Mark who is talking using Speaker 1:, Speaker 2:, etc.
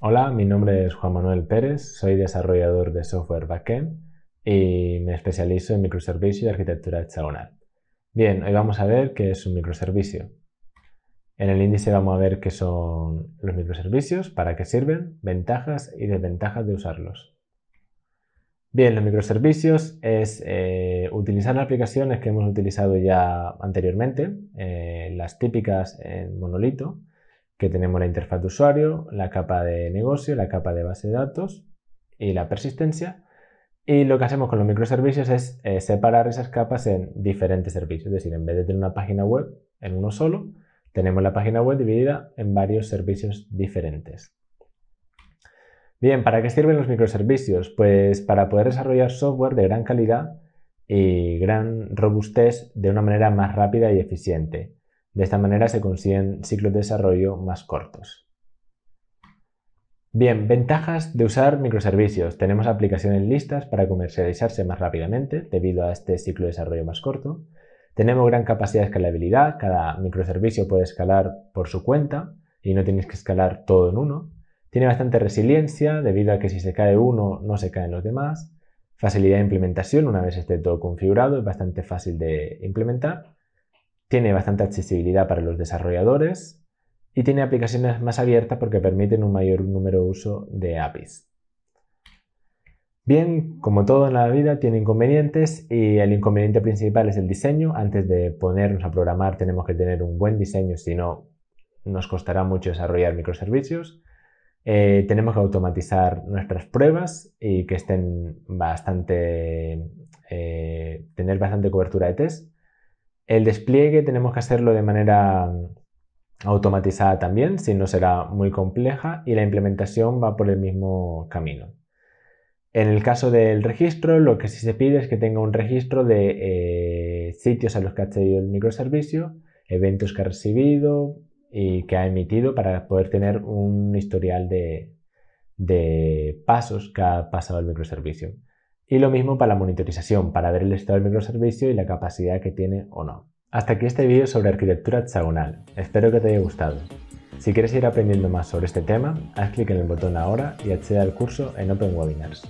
Speaker 1: Hola, mi nombre es Juan Manuel Pérez, soy desarrollador de software backend y me especializo en microservicios y arquitectura hexagonal. Bien, hoy vamos a ver qué es un microservicio. En el índice vamos a ver qué son los microservicios, para qué sirven, ventajas y desventajas de usarlos. Bien, los microservicios es eh, utilizar aplicaciones que hemos utilizado ya anteriormente, eh, las típicas en monolito, que tenemos la interfaz de usuario, la capa de negocio, la capa de base de datos y la persistencia. Y lo que hacemos con los microservicios es eh, separar esas capas en diferentes servicios. Es decir, en vez de tener una página web en uno solo, tenemos la página web dividida en varios servicios diferentes. Bien, ¿para qué sirven los microservicios? Pues para poder desarrollar software de gran calidad y gran robustez de una manera más rápida y eficiente. De esta manera se consiguen ciclos de desarrollo más cortos. Bien, ventajas de usar microservicios. Tenemos aplicaciones listas para comercializarse más rápidamente debido a este ciclo de desarrollo más corto. Tenemos gran capacidad de escalabilidad. Cada microservicio puede escalar por su cuenta y no tienes que escalar todo en uno. Tiene bastante resiliencia debido a que si se cae uno no se caen los demás. Facilidad de implementación una vez esté todo configurado, es bastante fácil de implementar. Tiene bastante accesibilidad para los desarrolladores y tiene aplicaciones más abiertas porque permiten un mayor número de uso de APIs. Bien, como todo en la vida, tiene inconvenientes y el inconveniente principal es el diseño. Antes de ponernos a programar tenemos que tener un buen diseño, si no nos costará mucho desarrollar microservicios. Eh, tenemos que automatizar nuestras pruebas y que estén bastante, eh, tener bastante cobertura de test. El despliegue tenemos que hacerlo de manera mm, automatizada también, si no será muy compleja, y la implementación va por el mismo camino. En el caso del registro, lo que sí se pide es que tenga un registro de eh, sitios a los que ha accedido el microservicio, eventos que ha recibido y que ha emitido para poder tener un historial de, de pasos que ha pasado el microservicio. Y lo mismo para la monitorización, para ver el estado del microservicio y la capacidad que tiene o no. Hasta aquí este vídeo sobre arquitectura hexagonal. Espero que te haya gustado. Si quieres ir aprendiendo más sobre este tema, haz clic en el botón ahora y accede al curso en Open Webinars.